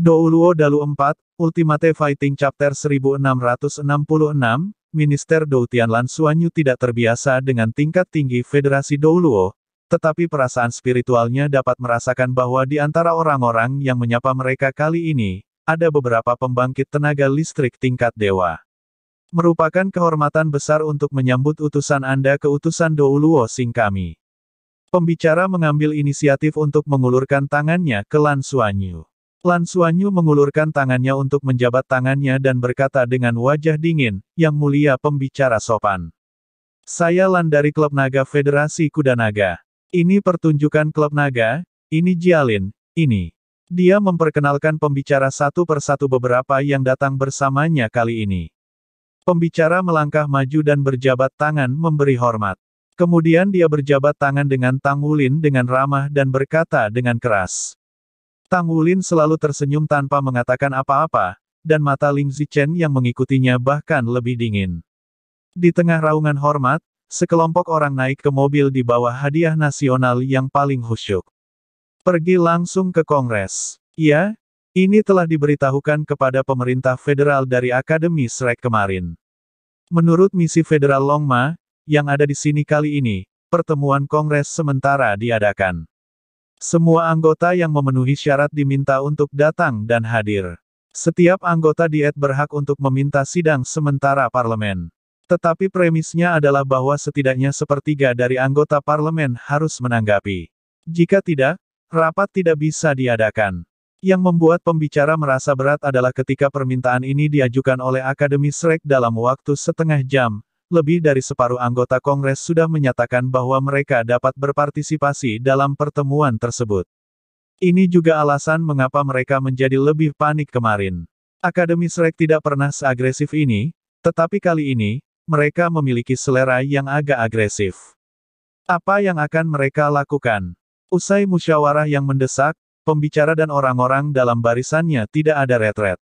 Douluo Dalu 4, Ultimate Fighting Chapter 1666, Minister Dou Tianlan Suanyu tidak terbiasa dengan tingkat tinggi Federasi Douluo, tetapi perasaan spiritualnya dapat merasakan bahwa di antara orang-orang yang menyapa mereka kali ini, ada beberapa pembangkit tenaga listrik tingkat dewa. Merupakan kehormatan besar untuk menyambut utusan Anda ke utusan Douluo Sing kami. Pembicara mengambil inisiatif untuk mengulurkan tangannya ke Lan Suanyu. Lan Suanyu mengulurkan tangannya untuk menjabat tangannya dan berkata dengan wajah dingin, Yang mulia pembicara sopan. Saya Lan dari Klub Naga Federasi Kuda Naga. Ini pertunjukan Klub Naga, ini Jialin, ini. Dia memperkenalkan pembicara satu persatu beberapa yang datang bersamanya kali ini. Pembicara melangkah maju dan berjabat tangan memberi hormat. Kemudian dia berjabat tangan dengan Tang Wulin dengan ramah dan berkata dengan keras. Tang Wulin selalu tersenyum tanpa mengatakan apa-apa, dan mata Ling Zichen yang mengikutinya bahkan lebih dingin. Di tengah raungan hormat, sekelompok orang naik ke mobil di bawah hadiah nasional yang paling khusyuk. Pergi langsung ke Kongres. Ya, ini telah diberitahukan kepada pemerintah federal dari Akademi Srek kemarin. Menurut misi federal Longma, yang ada di sini kali ini, pertemuan Kongres sementara diadakan. Semua anggota yang memenuhi syarat diminta untuk datang dan hadir. Setiap anggota diet berhak untuk meminta sidang sementara parlemen. Tetapi premisnya adalah bahwa setidaknya sepertiga dari anggota parlemen harus menanggapi. Jika tidak, rapat tidak bisa diadakan. Yang membuat pembicara merasa berat adalah ketika permintaan ini diajukan oleh Akademi Srek dalam waktu setengah jam, lebih dari separuh anggota Kongres sudah menyatakan bahwa mereka dapat berpartisipasi dalam pertemuan tersebut. Ini juga alasan mengapa mereka menjadi lebih panik kemarin. Akademi Srek tidak pernah seagresif ini, tetapi kali ini, mereka memiliki selera yang agak agresif. Apa yang akan mereka lakukan? Usai musyawarah yang mendesak, pembicara dan orang-orang dalam barisannya tidak ada retret.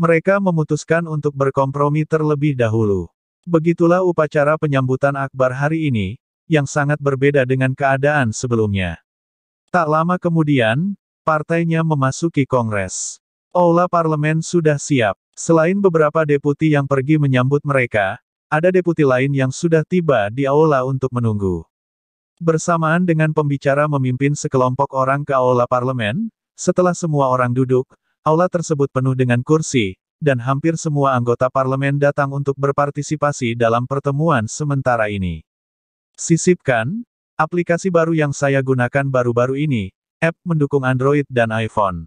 Mereka memutuskan untuk berkompromi terlebih dahulu. Begitulah upacara penyambutan akbar hari ini, yang sangat berbeda dengan keadaan sebelumnya. Tak lama kemudian, partainya memasuki Kongres. Aula parlemen sudah siap. Selain beberapa deputi yang pergi menyambut mereka, ada deputi lain yang sudah tiba di aula untuk menunggu. Bersamaan dengan pembicara memimpin sekelompok orang ke aula parlemen, setelah semua orang duduk, aula tersebut penuh dengan kursi, dan hampir semua anggota parlemen datang untuk berpartisipasi dalam pertemuan sementara ini. Sisipkan, aplikasi baru yang saya gunakan baru-baru ini, app mendukung Android dan iPhone.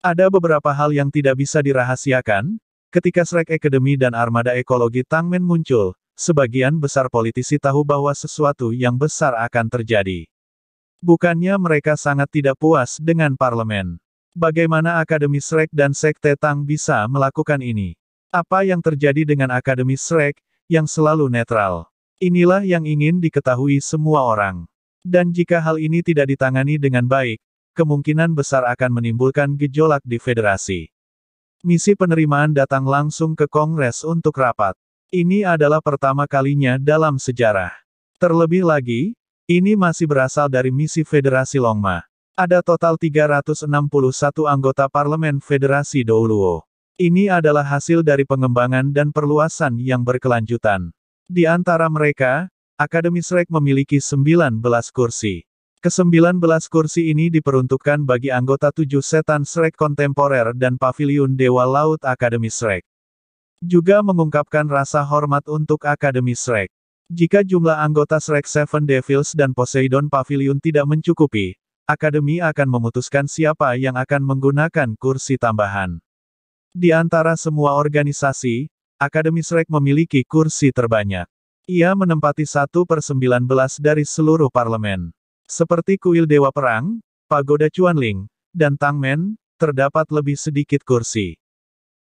Ada beberapa hal yang tidak bisa dirahasiakan, ketika Shrek Academy dan Armada Ekologi Tangmen muncul, sebagian besar politisi tahu bahwa sesuatu yang besar akan terjadi. Bukannya mereka sangat tidak puas dengan parlemen. Bagaimana Akademi Shrek dan Sekte Tang bisa melakukan ini? Apa yang terjadi dengan Akademi Shrek, yang selalu netral? Inilah yang ingin diketahui semua orang. Dan jika hal ini tidak ditangani dengan baik, kemungkinan besar akan menimbulkan gejolak di federasi. Misi penerimaan datang langsung ke Kongres untuk rapat. Ini adalah pertama kalinya dalam sejarah. Terlebih lagi, ini masih berasal dari misi Federasi Longma. Ada total 361 anggota Parlemen Federasi Douluo. Ini adalah hasil dari pengembangan dan perluasan yang berkelanjutan. Di antara mereka, Akademi Srek memiliki 19 kursi. Kesembilan belas kursi ini diperuntukkan bagi anggota tujuh setan Srek kontemporer dan pavilion Dewa Laut Akademi Srek. Juga mengungkapkan rasa hormat untuk Akademi Srek. Jika jumlah anggota Srek Seven Devils dan Poseidon Pavilion tidak mencukupi, Akademi akan memutuskan siapa yang akan menggunakan kursi tambahan. Di antara semua organisasi, Akademi Shrek memiliki kursi terbanyak. Ia menempati satu per sembilan belas dari seluruh parlemen. Seperti kuil Dewa Perang, Pagoda Chuanling, dan Tangmen, terdapat lebih sedikit kursi.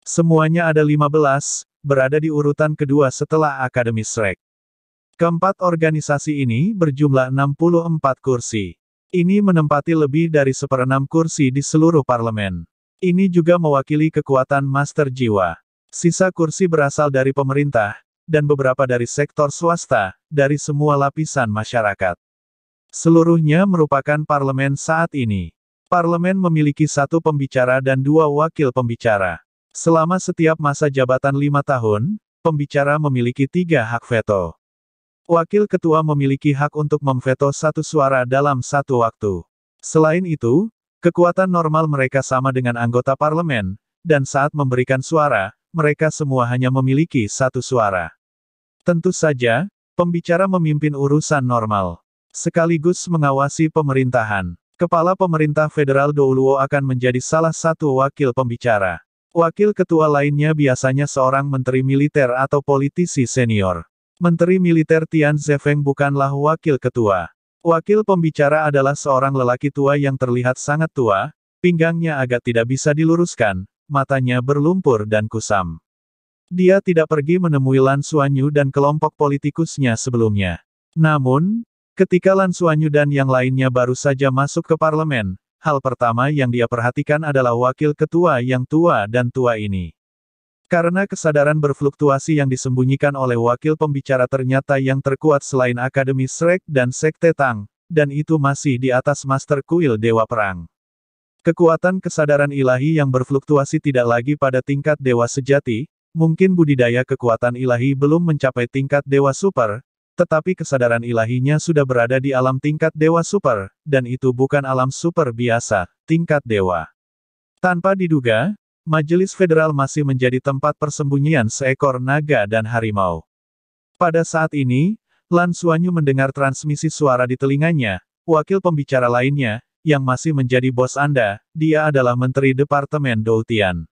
Semuanya ada lima belas, berada di urutan kedua setelah Akademi Shrek. Keempat organisasi ini berjumlah 64 kursi. Ini menempati lebih dari seperenam kursi di seluruh parlemen. Ini juga mewakili kekuatan master jiwa. Sisa kursi berasal dari pemerintah, dan beberapa dari sektor swasta, dari semua lapisan masyarakat. Seluruhnya merupakan parlemen saat ini. Parlemen memiliki satu pembicara dan dua wakil pembicara. Selama setiap masa jabatan lima tahun, pembicara memiliki tiga hak veto. Wakil ketua memiliki hak untuk memveto satu suara dalam satu waktu. Selain itu, kekuatan normal mereka sama dengan anggota parlemen, dan saat memberikan suara, mereka semua hanya memiliki satu suara. Tentu saja, pembicara memimpin urusan normal, sekaligus mengawasi pemerintahan. Kepala Pemerintah Federal Douluo akan menjadi salah satu wakil pembicara. Wakil ketua lainnya biasanya seorang menteri militer atau politisi senior. Menteri Militer Tian Zefeng bukanlah wakil ketua. Wakil pembicara adalah seorang lelaki tua yang terlihat sangat tua, pinggangnya agak tidak bisa diluruskan, matanya berlumpur dan kusam. Dia tidak pergi menemui Lan Suanyu dan kelompok politikusnya sebelumnya. Namun, ketika Lan Suanyu dan yang lainnya baru saja masuk ke parlemen, hal pertama yang dia perhatikan adalah wakil ketua yang tua dan tua ini. Karena kesadaran berfluktuasi yang disembunyikan oleh wakil pembicara ternyata yang terkuat selain Akademi Shrek dan Sekte Tang, dan itu masih di atas Master Kuil Dewa Perang. Kekuatan kesadaran ilahi yang berfluktuasi tidak lagi pada tingkat dewa sejati, mungkin budidaya kekuatan ilahi belum mencapai tingkat dewa super, tetapi kesadaran ilahinya sudah berada di alam tingkat dewa super, dan itu bukan alam super biasa, tingkat dewa. Tanpa diduga, Majelis Federal masih menjadi tempat persembunyian seekor naga dan harimau. Pada saat ini, Lan Suanyu mendengar transmisi suara di telinganya, wakil pembicara lainnya, yang masih menjadi bos Anda, dia adalah Menteri Departemen Doutian.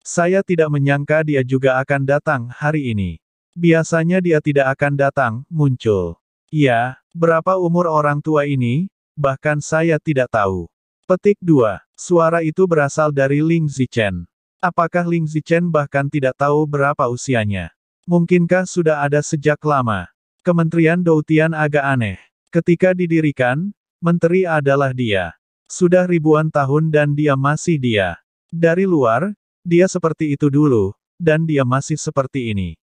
Saya tidak menyangka dia juga akan datang hari ini. Biasanya dia tidak akan datang, muncul. Ya, berapa umur orang tua ini? Bahkan saya tidak tahu. Petik 2. Suara itu berasal dari Ling Zichen. Apakah Ling Zichen bahkan tidak tahu berapa usianya? Mungkinkah sudah ada sejak lama? Kementerian Doutian agak aneh. Ketika didirikan, menteri adalah dia. Sudah ribuan tahun dan dia masih dia. Dari luar, dia seperti itu dulu, dan dia masih seperti ini.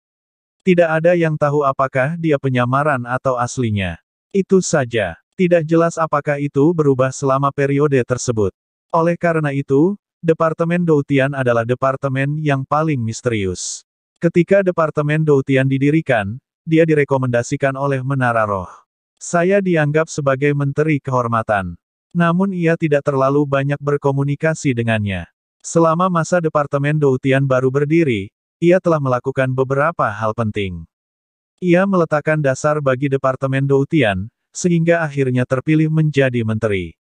Tidak ada yang tahu apakah dia penyamaran atau aslinya. Itu saja. Tidak jelas apakah itu berubah selama periode tersebut. Oleh karena itu, Departemen Doutian adalah departemen yang paling misterius. Ketika Departemen Doutian didirikan, dia direkomendasikan oleh Menara Roh. Saya dianggap sebagai menteri kehormatan. Namun ia tidak terlalu banyak berkomunikasi dengannya. Selama masa Departemen Doutian baru berdiri, ia telah melakukan beberapa hal penting. Ia meletakkan dasar bagi Departemen Doutian, sehingga akhirnya terpilih menjadi menteri.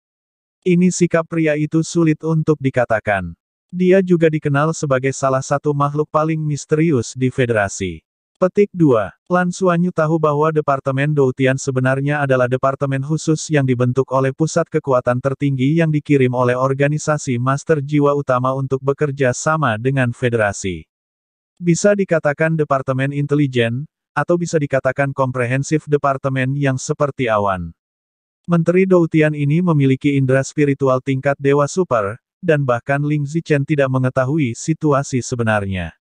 Ini sikap pria itu sulit untuk dikatakan. Dia juga dikenal sebagai salah satu makhluk paling misterius di federasi. Petik 2. Lan Suanyu tahu bahwa Departemen Doutian sebenarnya adalah departemen khusus yang dibentuk oleh pusat kekuatan tertinggi yang dikirim oleh organisasi master jiwa utama untuk bekerja sama dengan federasi. Bisa dikatakan Departemen Intelijen, atau bisa dikatakan komprehensif departemen yang seperti awan. Menteri Doutian ini memiliki indera spiritual tingkat Dewa Super, dan bahkan Ling Zichen tidak mengetahui situasi sebenarnya.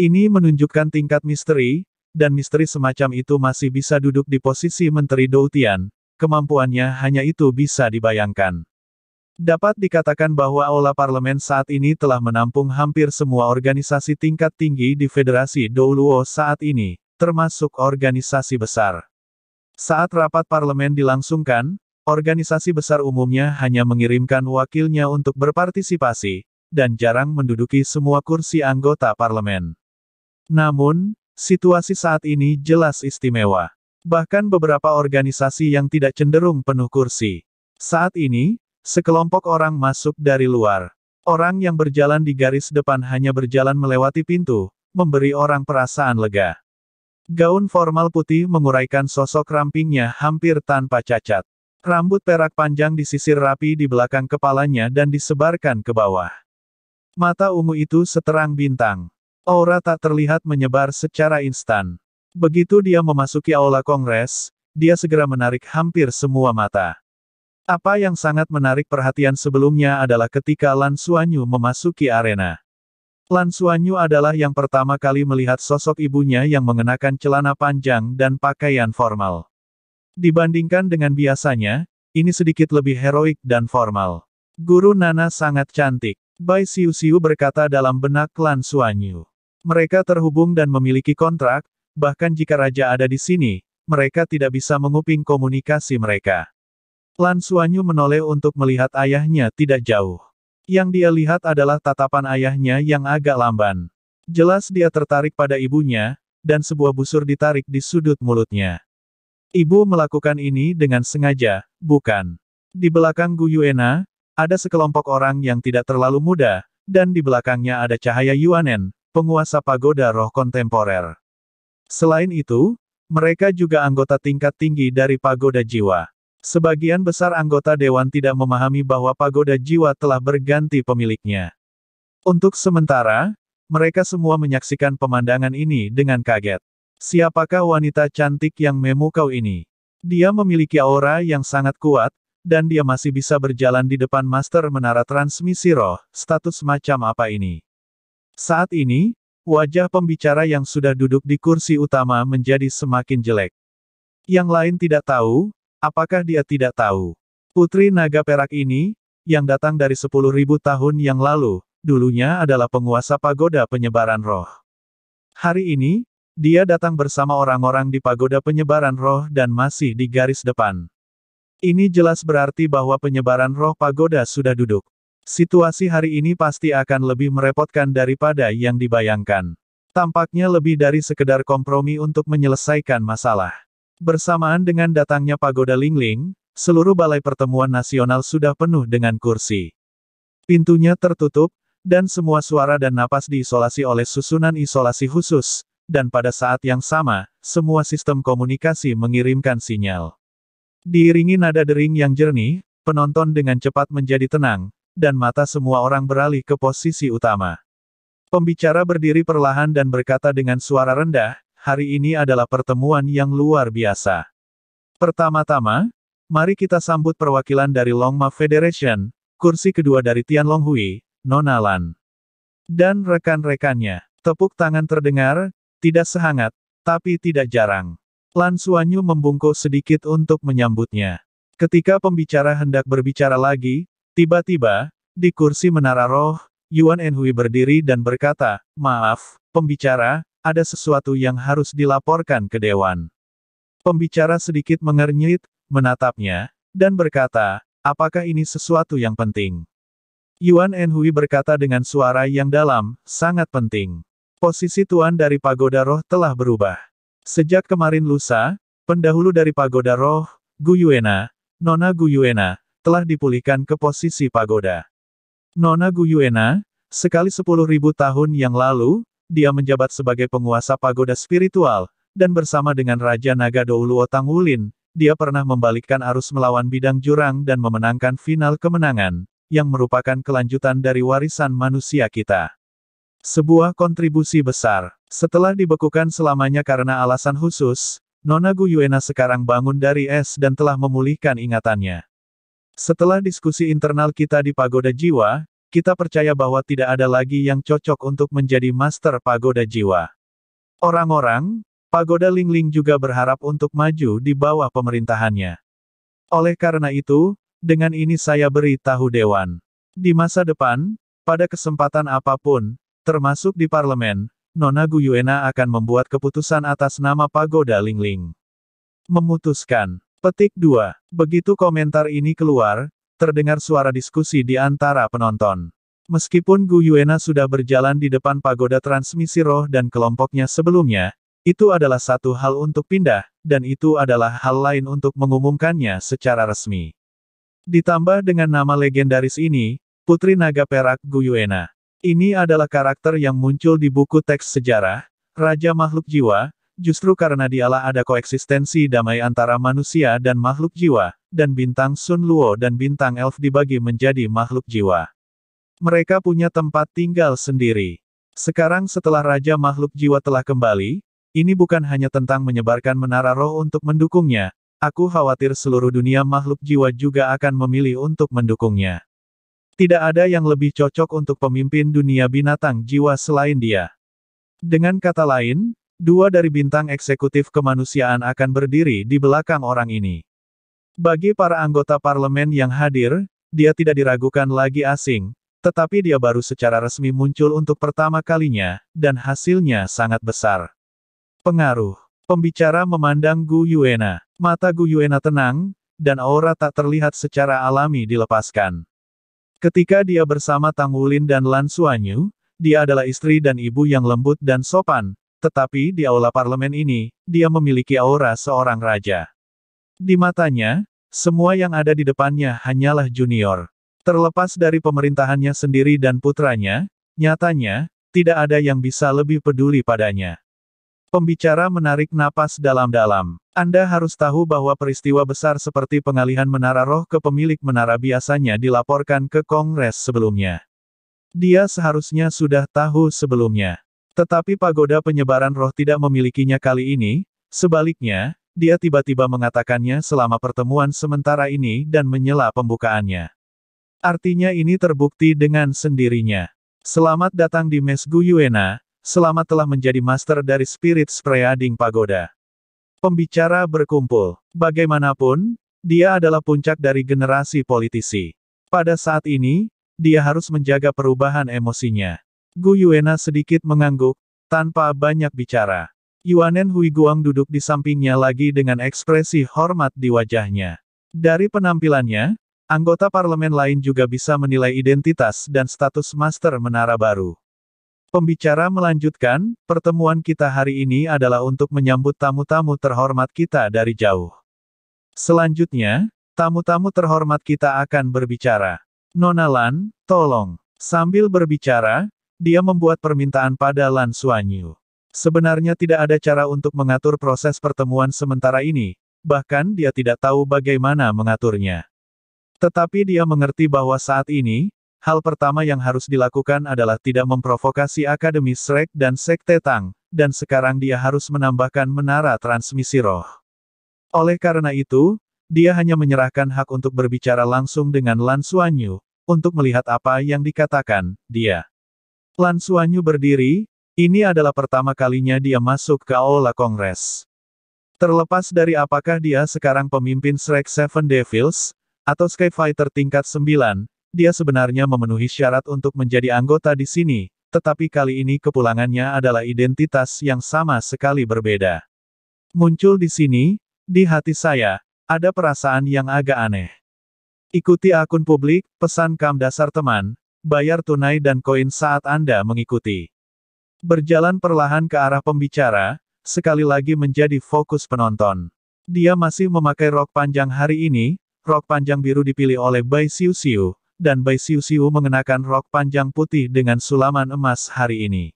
Ini menunjukkan tingkat misteri, dan misteri semacam itu masih bisa duduk di posisi Menteri Doutian, kemampuannya hanya itu bisa dibayangkan. Dapat dikatakan bahwa aula parlemen saat ini telah menampung hampir semua organisasi tingkat tinggi di Federasi Douluo saat ini, termasuk organisasi besar. Saat rapat parlemen dilangsungkan, organisasi besar umumnya hanya mengirimkan wakilnya untuk berpartisipasi, dan jarang menduduki semua kursi anggota parlemen. Namun, situasi saat ini jelas istimewa. Bahkan beberapa organisasi yang tidak cenderung penuh kursi. Saat ini, sekelompok orang masuk dari luar. Orang yang berjalan di garis depan hanya berjalan melewati pintu, memberi orang perasaan lega. Gaun formal putih menguraikan sosok rampingnya hampir tanpa cacat. Rambut perak panjang disisir rapi di belakang kepalanya dan disebarkan ke bawah. Mata ungu itu seterang bintang. Aura tak terlihat menyebar secara instan. Begitu dia memasuki aula kongres, dia segera menarik hampir semua mata. Apa yang sangat menarik perhatian sebelumnya adalah ketika Lan Suanyu memasuki arena. Lan Suanyu adalah yang pertama kali melihat sosok ibunya yang mengenakan celana panjang dan pakaian formal. Dibandingkan dengan biasanya, ini sedikit lebih heroik dan formal. Guru Nana sangat cantik. Bai Siu Siu berkata dalam benak Lan Suanyu. Mereka terhubung dan memiliki kontrak, bahkan jika raja ada di sini, mereka tidak bisa menguping komunikasi mereka. Lan Suanyu menoleh untuk melihat ayahnya tidak jauh. Yang dia lihat adalah tatapan ayahnya yang agak lamban. Jelas dia tertarik pada ibunya, dan sebuah busur ditarik di sudut mulutnya. Ibu melakukan ini dengan sengaja, bukan. Di belakang Gu Yuena, ada sekelompok orang yang tidak terlalu muda, dan di belakangnya ada cahaya Yuanen, penguasa pagoda roh kontemporer. Selain itu, mereka juga anggota tingkat tinggi dari pagoda jiwa. Sebagian besar anggota dewan tidak memahami bahwa pagoda jiwa telah berganti pemiliknya. Untuk sementara, mereka semua menyaksikan pemandangan ini dengan kaget. Siapakah wanita cantik yang memukau ini? Dia memiliki aura yang sangat kuat, dan dia masih bisa berjalan di depan master menara transmisi roh, status macam apa ini. Saat ini, wajah pembicara yang sudah duduk di kursi utama menjadi semakin jelek. Yang lain tidak tahu, Apakah dia tidak tahu? Putri naga perak ini, yang datang dari 10.000 tahun yang lalu, dulunya adalah penguasa pagoda penyebaran roh. Hari ini, dia datang bersama orang-orang di pagoda penyebaran roh dan masih di garis depan. Ini jelas berarti bahwa penyebaran roh pagoda sudah duduk. Situasi hari ini pasti akan lebih merepotkan daripada yang dibayangkan. Tampaknya lebih dari sekedar kompromi untuk menyelesaikan masalah. Bersamaan dengan datangnya pagoda Lingling, seluruh balai pertemuan nasional sudah penuh dengan kursi. Pintunya tertutup, dan semua suara dan napas diisolasi oleh susunan isolasi khusus, dan pada saat yang sama, semua sistem komunikasi mengirimkan sinyal. Diiringi nada dering yang jernih, penonton dengan cepat menjadi tenang, dan mata semua orang beralih ke posisi utama. Pembicara berdiri perlahan dan berkata dengan suara rendah, hari ini adalah pertemuan yang luar biasa. Pertama-tama, mari kita sambut perwakilan dari Longma Federation, kursi kedua dari Tian Longhui, Nona Lan. Dan rekan-rekannya, tepuk tangan terdengar, tidak sehangat, tapi tidak jarang. Lan Suanyu membungkuk sedikit untuk menyambutnya. Ketika pembicara hendak berbicara lagi, tiba-tiba, di kursi menara roh, Yuan Enhui berdiri dan berkata, Maaf, pembicara, ada sesuatu yang harus dilaporkan ke Dewan. Pembicara sedikit mengernyit, menatapnya, dan berkata, apakah ini sesuatu yang penting? Yuan Enhui berkata dengan suara yang dalam, sangat penting. Posisi tuan dari Pagoda Roh telah berubah. Sejak kemarin lusa, pendahulu dari Pagoda Roh, Guyuena, Nona Guyuena, telah dipulihkan ke posisi pagoda. Nona Guyuena, sekali sepuluh ribu tahun yang lalu, dia menjabat sebagai penguasa pagoda spiritual, dan bersama dengan Raja Naga Douluo Tang Wulin, dia pernah membalikkan arus melawan bidang jurang dan memenangkan final kemenangan, yang merupakan kelanjutan dari warisan manusia kita. Sebuah kontribusi besar. Setelah dibekukan selamanya karena alasan khusus, Nona Yuena sekarang bangun dari es dan telah memulihkan ingatannya. Setelah diskusi internal kita di Pagoda Jiwa, kita percaya bahwa tidak ada lagi yang cocok untuk menjadi master pagoda jiwa. Orang-orang, pagoda Lingling juga berharap untuk maju di bawah pemerintahannya. Oleh karena itu, dengan ini saya beri tahu Dewan. Di masa depan, pada kesempatan apapun, termasuk di parlemen, Nona Guyuena akan membuat keputusan atas nama pagoda Lingling. Memutuskan. Petik 2. Begitu komentar ini keluar, Terdengar suara diskusi di antara penonton. Meskipun Gu Yuena sudah berjalan di depan pagoda transmisi roh dan kelompoknya sebelumnya, itu adalah satu hal untuk pindah, dan itu adalah hal lain untuk mengumumkannya secara resmi. Ditambah dengan nama legendaris ini, Putri Naga Perak Gu Yuena, Ini adalah karakter yang muncul di buku teks sejarah, Raja Makhluk Jiwa, justru karena dialah ada koeksistensi damai antara manusia dan makhluk jiwa, dan bintang Sun Luo dan bintang elf dibagi menjadi makhluk jiwa. Mereka punya tempat tinggal sendiri. Sekarang setelah Raja Makhluk Jiwa telah kembali, ini bukan hanya tentang menyebarkan menara roh untuk mendukungnya, aku khawatir seluruh dunia makhluk jiwa juga akan memilih untuk mendukungnya. Tidak ada yang lebih cocok untuk pemimpin dunia binatang jiwa selain dia. Dengan kata lain, dua dari bintang eksekutif kemanusiaan akan berdiri di belakang orang ini. Bagi para anggota parlemen yang hadir, dia tidak diragukan lagi asing, tetapi dia baru secara resmi muncul untuk pertama kalinya, dan hasilnya sangat besar. Pengaruh Pembicara memandang Gu Yuena. Mata Gu Yuena tenang, dan aura tak terlihat secara alami dilepaskan. Ketika dia bersama Tang Wulin dan Lan Suanyu, dia adalah istri dan ibu yang lembut dan sopan, tetapi di aula parlemen ini, dia memiliki aura seorang raja. Di matanya, semua yang ada di depannya hanyalah junior. Terlepas dari pemerintahannya sendiri dan putranya, nyatanya, tidak ada yang bisa lebih peduli padanya. Pembicara menarik napas dalam-dalam. Anda harus tahu bahwa peristiwa besar seperti pengalihan menara roh ke pemilik menara biasanya dilaporkan ke Kongres sebelumnya. Dia seharusnya sudah tahu sebelumnya. Tetapi pagoda penyebaran roh tidak memilikinya kali ini, sebaliknya, dia tiba-tiba mengatakannya selama pertemuan sementara ini dan menyela pembukaannya. Artinya ini terbukti dengan sendirinya. Selamat datang di Mes Guyuena, selamat telah menjadi master dari Spirit Spreading Pagoda. Pembicara berkumpul. Bagaimanapun, dia adalah puncak dari generasi politisi. Pada saat ini, dia harus menjaga perubahan emosinya. Guyuena sedikit mengangguk, tanpa banyak bicara. Yuanen Huiguang duduk di sampingnya lagi dengan ekspresi hormat di wajahnya. Dari penampilannya, anggota parlemen lain juga bisa menilai identitas dan status master menara baru. Pembicara melanjutkan, pertemuan kita hari ini adalah untuk menyambut tamu-tamu terhormat kita dari jauh. Selanjutnya, tamu-tamu terhormat kita akan berbicara. Nona Lan, tolong. Sambil berbicara, dia membuat permintaan pada Lan Suanyu. Sebenarnya tidak ada cara untuk mengatur proses pertemuan sementara ini, bahkan dia tidak tahu bagaimana mengaturnya. Tetapi dia mengerti bahwa saat ini, hal pertama yang harus dilakukan adalah tidak memprovokasi Akademi Shrek dan Sekte Tang, dan sekarang dia harus menambahkan menara transmisi roh. Oleh karena itu, dia hanya menyerahkan hak untuk berbicara langsung dengan Lan Suanyu, untuk melihat apa yang dikatakan, dia. Lan Suanyu berdiri, ini adalah pertama kalinya dia masuk ke Aula Kongres. Terlepas dari apakah dia sekarang pemimpin Shrek Seven Devils, atau Sky Fighter tingkat 9, dia sebenarnya memenuhi syarat untuk menjadi anggota di sini, tetapi kali ini kepulangannya adalah identitas yang sama sekali berbeda. Muncul di sini, di hati saya, ada perasaan yang agak aneh. Ikuti akun publik, pesan kam dasar teman, bayar tunai dan koin saat Anda mengikuti. Berjalan perlahan ke arah pembicara, sekali lagi menjadi fokus penonton. Dia masih memakai rok panjang hari ini, rok panjang biru dipilih oleh Bai Siu Siu, dan Bai Siu Siu mengenakan rok panjang putih dengan sulaman emas hari ini.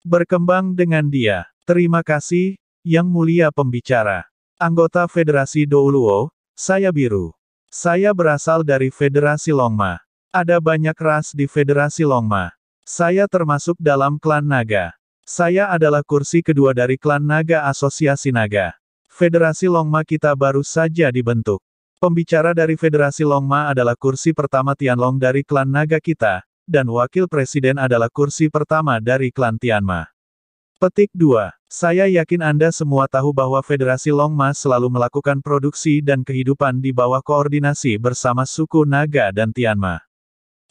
Berkembang dengan dia. Terima kasih, Yang Mulia Pembicara. Anggota Federasi Douluo, saya biru. Saya berasal dari Federasi Longma. Ada banyak ras di Federasi Longma. Saya termasuk dalam klan naga. Saya adalah kursi kedua dari klan naga asosiasi naga. Federasi Longma kita baru saja dibentuk. Pembicara dari Federasi Longma adalah kursi pertama Tianlong dari klan naga kita, dan wakil presiden adalah kursi pertama dari klan Tianma. Petik 2. Saya yakin Anda semua tahu bahwa Federasi Longma selalu melakukan produksi dan kehidupan di bawah koordinasi bersama suku Naga dan Tianma.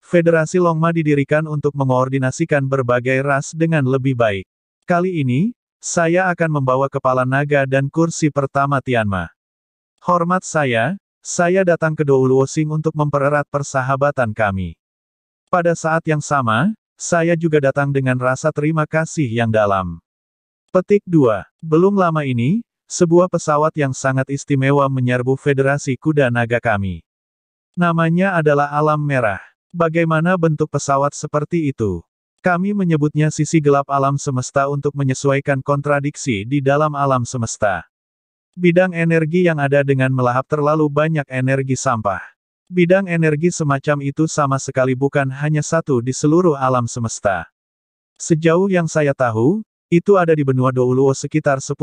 Federasi Longma didirikan untuk mengoordinasikan berbagai ras dengan lebih baik. Kali ini, saya akan membawa kepala naga dan kursi pertama Tianma. Hormat saya, saya datang ke Douluosing untuk mempererat persahabatan kami. Pada saat yang sama, saya juga datang dengan rasa terima kasih yang dalam. Petik 2. Belum lama ini, sebuah pesawat yang sangat istimewa menyerbu Federasi Kuda Naga kami. Namanya adalah Alam Merah. Bagaimana bentuk pesawat seperti itu? Kami menyebutnya sisi gelap alam semesta untuk menyesuaikan kontradiksi di dalam alam semesta. Bidang energi yang ada dengan melahap terlalu banyak energi sampah. Bidang energi semacam itu sama sekali bukan hanya satu di seluruh alam semesta. Sejauh yang saya tahu, itu ada di benua Douluo sekitar 10.000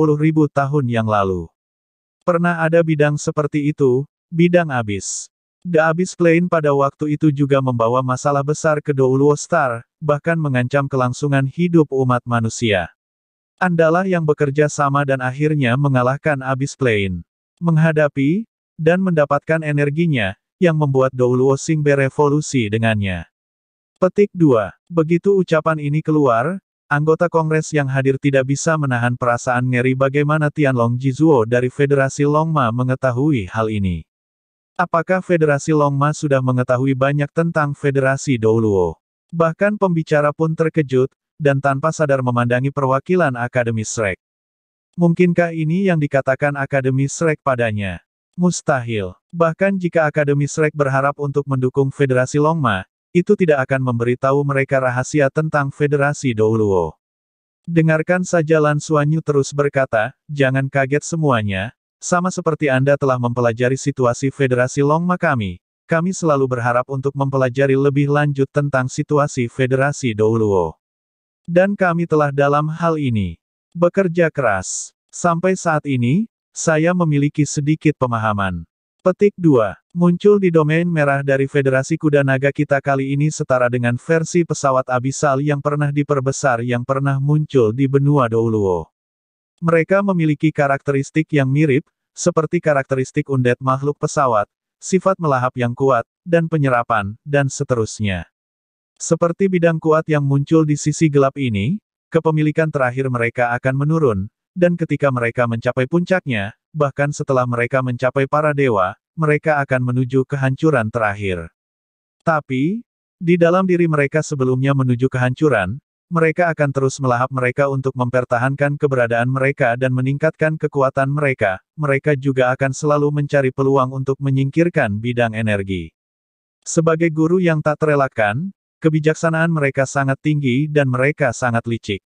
tahun yang lalu. Pernah ada bidang seperti itu, bidang abis. The Abyss Plane pada waktu itu juga membawa masalah besar ke Douluo Star, bahkan mengancam kelangsungan hidup umat manusia. Andalah yang bekerja sama dan akhirnya mengalahkan Abyss Plane. Menghadapi, dan mendapatkan energinya, yang membuat Douluo Sing berevolusi dengannya. Petik 2. Begitu ucapan ini keluar, anggota kongres yang hadir tidak bisa menahan perasaan ngeri bagaimana Tianlong Jizuo dari Federasi Longma mengetahui hal ini. Apakah Federasi Longma sudah mengetahui banyak tentang Federasi Douluo? Bahkan pembicara pun terkejut, dan tanpa sadar memandangi perwakilan Akademi Shrek. Mungkinkah ini yang dikatakan Akademi Shrek padanya? Mustahil. Bahkan jika Akademi Shrek berharap untuk mendukung Federasi Longma, itu tidak akan memberitahu mereka rahasia tentang Federasi Douluo. Dengarkan saja Lan Suanyu terus berkata, jangan kaget semuanya, sama seperti Anda telah mempelajari situasi Federasi Longma kami, kami selalu berharap untuk mempelajari lebih lanjut tentang situasi Federasi Douluo. Dan kami telah dalam hal ini bekerja keras. Sampai saat ini, saya memiliki sedikit pemahaman. Petik 2. Muncul di domain merah dari Federasi Kuda Naga kita kali ini setara dengan versi pesawat abisal yang pernah diperbesar yang pernah muncul di benua Douluo. Mereka memiliki karakteristik yang mirip, seperti karakteristik undet makhluk pesawat, sifat melahap yang kuat, dan penyerapan, dan seterusnya. Seperti bidang kuat yang muncul di sisi gelap ini, kepemilikan terakhir mereka akan menurun, dan ketika mereka mencapai puncaknya, bahkan setelah mereka mencapai para dewa, mereka akan menuju kehancuran terakhir. Tapi, di dalam diri mereka sebelumnya menuju kehancuran, mereka akan terus melahap mereka untuk mempertahankan keberadaan mereka dan meningkatkan kekuatan mereka. Mereka juga akan selalu mencari peluang untuk menyingkirkan bidang energi. Sebagai guru yang tak terelakkan, kebijaksanaan mereka sangat tinggi dan mereka sangat licik.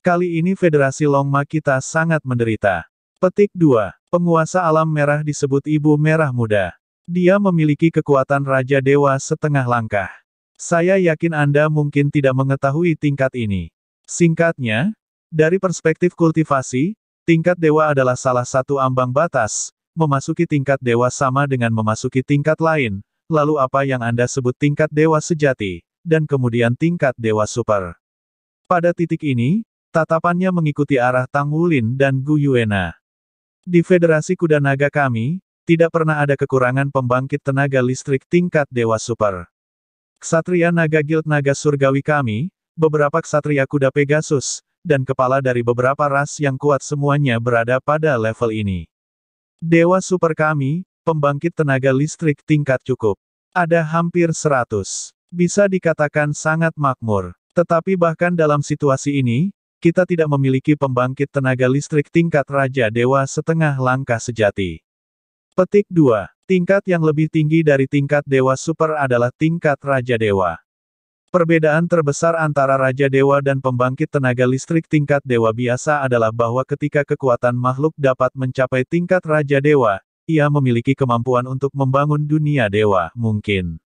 Kali ini Federasi Longma kita sangat menderita. Petik 2. Penguasa alam merah disebut Ibu Merah Muda. Dia memiliki kekuatan Raja Dewa setengah langkah. Saya yakin Anda mungkin tidak mengetahui tingkat ini. Singkatnya, dari perspektif kultivasi, tingkat dewa adalah salah satu ambang batas, memasuki tingkat dewa sama dengan memasuki tingkat lain, lalu apa yang Anda sebut tingkat dewa sejati, dan kemudian tingkat dewa super. Pada titik ini, tatapannya mengikuti arah Tang Wulin dan Gu Yuena. Di Federasi Kuda Naga kami, tidak pernah ada kekurangan pembangkit tenaga listrik tingkat dewa super. Ksatria Naga Guild Naga Surgawi kami, beberapa Ksatria Kuda Pegasus, dan kepala dari beberapa ras yang kuat semuanya berada pada level ini. Dewa Super kami, pembangkit tenaga listrik tingkat cukup. Ada hampir 100. Bisa dikatakan sangat makmur. Tetapi bahkan dalam situasi ini, kita tidak memiliki pembangkit tenaga listrik tingkat Raja Dewa setengah langkah sejati. Petik 2. Tingkat yang lebih tinggi dari tingkat Dewa Super adalah tingkat Raja Dewa. Perbedaan terbesar antara Raja Dewa dan pembangkit tenaga listrik tingkat Dewa biasa adalah bahwa ketika kekuatan makhluk dapat mencapai tingkat Raja Dewa, ia memiliki kemampuan untuk membangun dunia dewa, mungkin.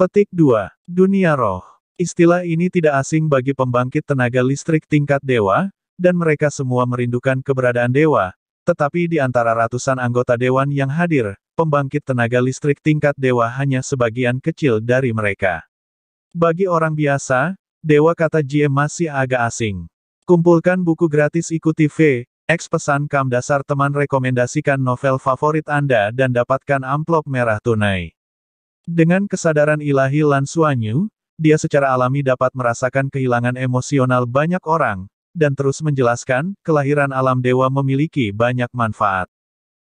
Petik 2. Dunia Roh Istilah ini tidak asing bagi pembangkit tenaga listrik tingkat dewa, dan mereka semua merindukan keberadaan dewa, tetapi di antara ratusan anggota dewan yang hadir, pembangkit tenaga listrik tingkat dewa hanya sebagian kecil dari mereka. Bagi orang biasa, dewa kata Jie masih agak asing. Kumpulkan buku gratis ikuti V, X pesan kam dasar teman rekomendasikan novel favorit Anda dan dapatkan amplop merah tunai. Dengan kesadaran ilahi Lan Suanyu, dia secara alami dapat merasakan kehilangan emosional banyak orang, dan terus menjelaskan, kelahiran alam dewa memiliki banyak manfaat.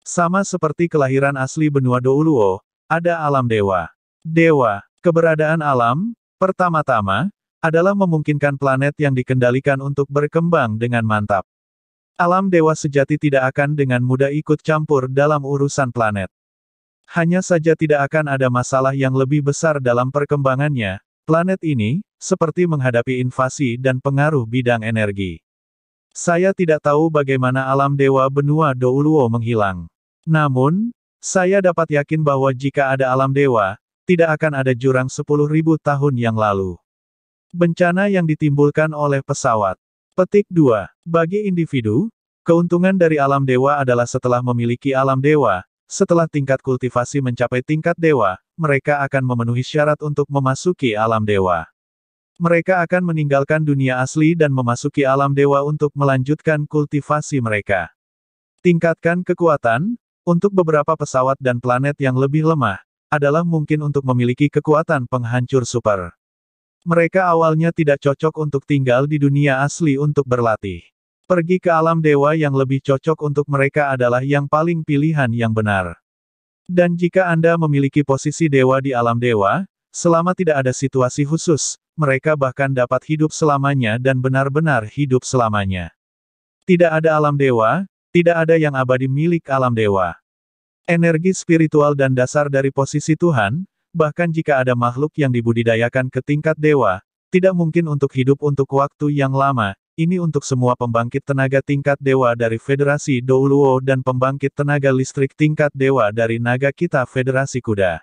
Sama seperti kelahiran asli benua Douluo, ada alam dewa. Dewa, keberadaan alam, pertama-tama, adalah memungkinkan planet yang dikendalikan untuk berkembang dengan mantap. Alam dewa sejati tidak akan dengan mudah ikut campur dalam urusan planet. Hanya saja tidak akan ada masalah yang lebih besar dalam perkembangannya, planet ini, seperti menghadapi invasi dan pengaruh bidang energi. Saya tidak tahu bagaimana alam dewa benua Douluo menghilang. Namun, saya dapat yakin bahwa jika ada alam dewa, tidak akan ada jurang sepuluh ribu tahun yang lalu. Bencana yang ditimbulkan oleh pesawat. Petik 2. Bagi individu, keuntungan dari alam dewa adalah setelah memiliki alam dewa, setelah tingkat kultivasi mencapai tingkat dewa, mereka akan memenuhi syarat untuk memasuki alam dewa. Mereka akan meninggalkan dunia asli dan memasuki alam dewa untuk melanjutkan kultivasi mereka. Tingkatkan kekuatan, untuk beberapa pesawat dan planet yang lebih lemah, adalah mungkin untuk memiliki kekuatan penghancur super. Mereka awalnya tidak cocok untuk tinggal di dunia asli untuk berlatih. Pergi ke alam dewa yang lebih cocok untuk mereka adalah yang paling pilihan yang benar. Dan jika Anda memiliki posisi dewa di alam dewa, selama tidak ada situasi khusus, mereka bahkan dapat hidup selamanya dan benar-benar hidup selamanya. Tidak ada alam dewa, tidak ada yang abadi milik alam dewa. Energi spiritual dan dasar dari posisi Tuhan, bahkan jika ada makhluk yang dibudidayakan ke tingkat dewa, tidak mungkin untuk hidup untuk waktu yang lama, ini untuk semua pembangkit tenaga tingkat dewa dari Federasi Douluo dan pembangkit tenaga listrik tingkat dewa dari naga kita Federasi Kuda.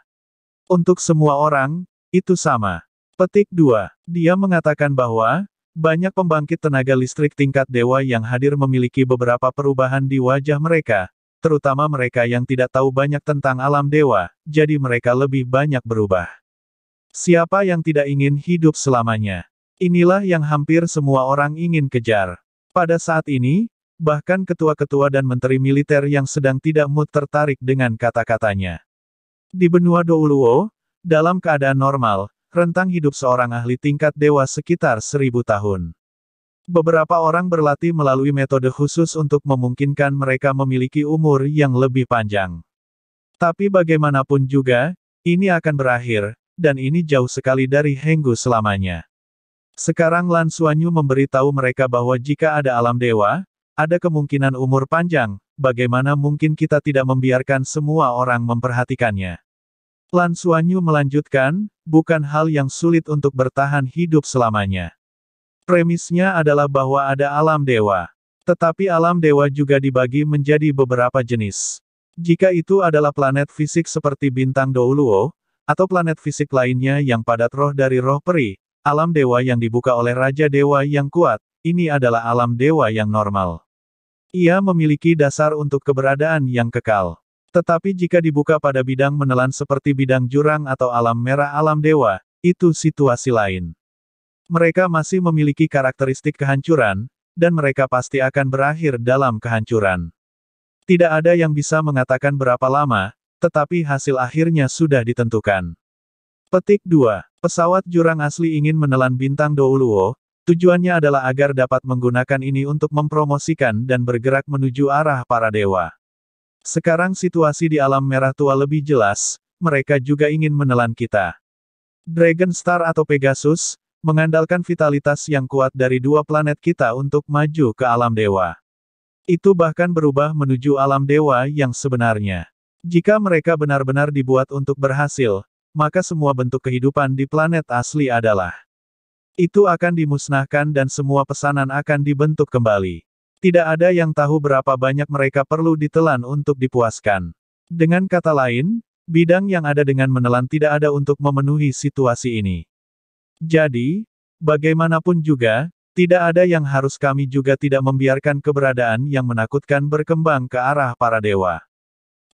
Untuk semua orang, itu sama. Petik 2. Dia mengatakan bahwa, banyak pembangkit tenaga listrik tingkat dewa yang hadir memiliki beberapa perubahan di wajah mereka, terutama mereka yang tidak tahu banyak tentang alam dewa, jadi mereka lebih banyak berubah. Siapa yang tidak ingin hidup selamanya? Inilah yang hampir semua orang ingin kejar. Pada saat ini, bahkan ketua-ketua dan menteri militer yang sedang tidak mood tertarik dengan kata-katanya. Di benua Douluo, dalam keadaan normal, rentang hidup seorang ahli tingkat dewa sekitar seribu tahun. Beberapa orang berlatih melalui metode khusus untuk memungkinkan mereka memiliki umur yang lebih panjang. Tapi bagaimanapun juga, ini akan berakhir, dan ini jauh sekali dari Henggu selamanya. Sekarang Lan Suanyu memberitahu mereka bahwa jika ada alam dewa, ada kemungkinan umur panjang, bagaimana mungkin kita tidak membiarkan semua orang memperhatikannya. Lan Suanyu melanjutkan, bukan hal yang sulit untuk bertahan hidup selamanya. Premisnya adalah bahwa ada alam dewa. Tetapi alam dewa juga dibagi menjadi beberapa jenis. Jika itu adalah planet fisik seperti bintang Douluo, atau planet fisik lainnya yang padat roh dari roh peri, alam dewa yang dibuka oleh Raja Dewa yang kuat, ini adalah alam dewa yang normal. Ia memiliki dasar untuk keberadaan yang kekal. Tetapi jika dibuka pada bidang menelan seperti bidang jurang atau alam merah alam dewa, itu situasi lain. Mereka masih memiliki karakteristik kehancuran, dan mereka pasti akan berakhir dalam kehancuran. Tidak ada yang bisa mengatakan berapa lama, tetapi hasil akhirnya sudah ditentukan. Petik 2. Pesawat jurang asli ingin menelan bintang Douluo, tujuannya adalah agar dapat menggunakan ini untuk mempromosikan dan bergerak menuju arah para dewa. Sekarang situasi di alam merah tua lebih jelas, mereka juga ingin menelan kita. Dragon Star atau Pegasus, mengandalkan vitalitas yang kuat dari dua planet kita untuk maju ke alam dewa. Itu bahkan berubah menuju alam dewa yang sebenarnya. Jika mereka benar-benar dibuat untuk berhasil, maka semua bentuk kehidupan di planet asli adalah. Itu akan dimusnahkan dan semua pesanan akan dibentuk kembali. Tidak ada yang tahu berapa banyak mereka perlu ditelan untuk dipuaskan. Dengan kata lain, bidang yang ada dengan menelan tidak ada untuk memenuhi situasi ini. Jadi, bagaimanapun juga, tidak ada yang harus kami juga tidak membiarkan keberadaan yang menakutkan berkembang ke arah para dewa.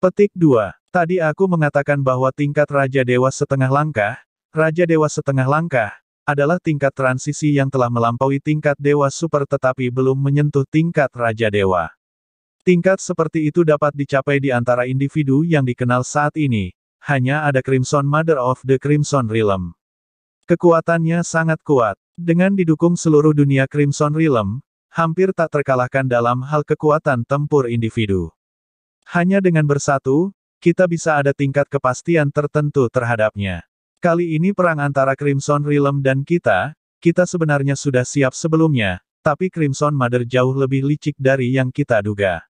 Petik 2. Tadi aku mengatakan bahwa tingkat Raja Dewa setengah langkah, Raja Dewa setengah langkah, adalah tingkat transisi yang telah melampaui tingkat Dewa Super tetapi belum menyentuh tingkat Raja Dewa. Tingkat seperti itu dapat dicapai di antara individu yang dikenal saat ini, hanya ada Crimson Mother of the Crimson Realm. Kekuatannya sangat kuat. Dengan didukung seluruh dunia Crimson Realm, hampir tak terkalahkan dalam hal kekuatan tempur individu. Hanya dengan bersatu, kita bisa ada tingkat kepastian tertentu terhadapnya. Kali ini perang antara Crimson Realm dan kita, kita sebenarnya sudah siap sebelumnya, tapi Crimson Mother jauh lebih licik dari yang kita duga.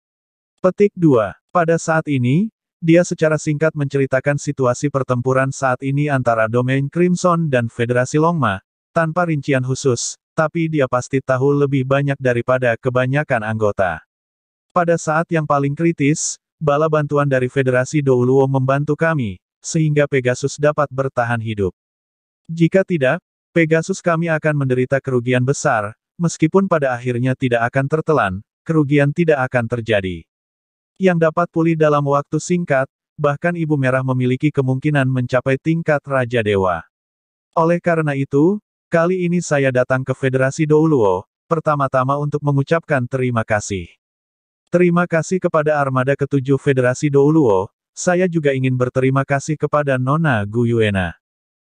Petik 2. Pada saat ini, dia secara singkat menceritakan situasi pertempuran saat ini antara domain Crimson dan Federasi Longma, tanpa rincian khusus, tapi dia pasti tahu lebih banyak daripada kebanyakan anggota. Pada saat yang paling kritis, bala bantuan dari Federasi Douluo membantu kami, sehingga Pegasus dapat bertahan hidup. Jika tidak, Pegasus kami akan menderita kerugian besar, meskipun pada akhirnya tidak akan tertelan, kerugian tidak akan terjadi. Yang dapat pulih dalam waktu singkat, bahkan Ibu Merah memiliki kemungkinan mencapai tingkat Raja Dewa. Oleh karena itu, kali ini saya datang ke Federasi Douluo, pertama-tama untuk mengucapkan terima kasih. Terima kasih kepada armada ketujuh Federasi Douluo, saya juga ingin berterima kasih kepada Nona Guyuena.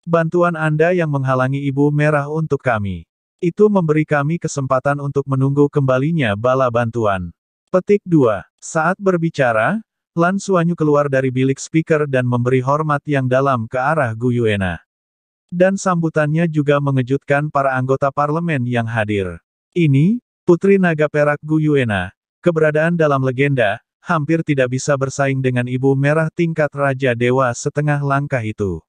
Bantuan Anda yang menghalangi Ibu Merah untuk kami. Itu memberi kami kesempatan untuk menunggu kembalinya bala bantuan. Petik 2. Saat berbicara, Lan Suanyu keluar dari bilik speaker dan memberi hormat yang dalam ke arah Guyuena. Dan sambutannya juga mengejutkan para anggota parlemen yang hadir. Ini, Putri Naga Perak Guyuena, keberadaan dalam legenda, hampir tidak bisa bersaing dengan ibu merah tingkat Raja Dewa setengah langkah itu.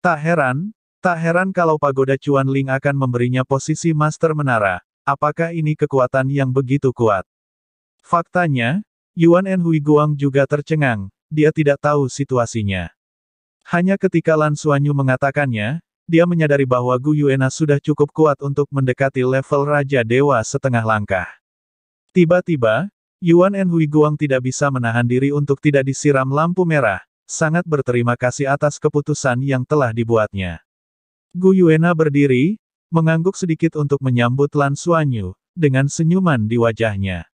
Tak heran, tak heran kalau pagoda Cuan Ling akan memberinya posisi master menara, apakah ini kekuatan yang begitu kuat? Faktanya, Yuan En Hui Guang juga tercengang, dia tidak tahu situasinya. Hanya ketika Lan Suanyu mengatakannya, dia menyadari bahwa Gu Yuena sudah cukup kuat untuk mendekati level Raja Dewa setengah langkah. Tiba-tiba, Yuan En Hui Guang tidak bisa menahan diri untuk tidak disiram lampu merah, sangat berterima kasih atas keputusan yang telah dibuatnya. Gu Yuena berdiri, mengangguk sedikit untuk menyambut Lan Suanyu, dengan senyuman di wajahnya.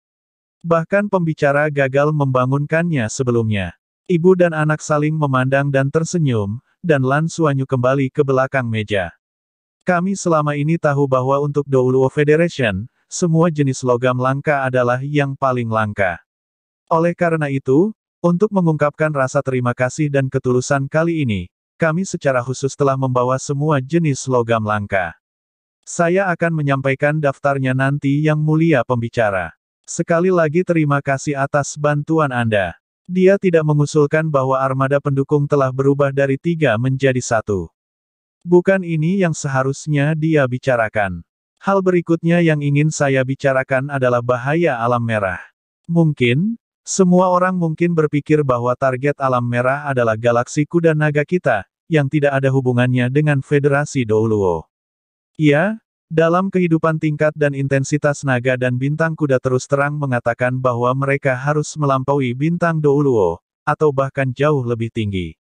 Bahkan pembicara gagal membangunkannya sebelumnya. Ibu dan anak saling memandang dan tersenyum, dan Lan Suanyu kembali ke belakang meja. Kami selama ini tahu bahwa untuk Douluo Federation, semua jenis logam langka adalah yang paling langka. Oleh karena itu, untuk mengungkapkan rasa terima kasih dan ketulusan kali ini, kami secara khusus telah membawa semua jenis logam langka. Saya akan menyampaikan daftarnya nanti yang mulia pembicara. Sekali lagi terima kasih atas bantuan Anda. Dia tidak mengusulkan bahwa armada pendukung telah berubah dari tiga menjadi satu. Bukan ini yang seharusnya dia bicarakan. Hal berikutnya yang ingin saya bicarakan adalah bahaya alam merah. Mungkin, semua orang mungkin berpikir bahwa target alam merah adalah galaksi kuda naga kita, yang tidak ada hubungannya dengan Federasi Douluo. Ia, dalam kehidupan tingkat dan intensitas naga dan bintang kuda terus terang mengatakan bahwa mereka harus melampaui bintang Douluo, atau bahkan jauh lebih tinggi.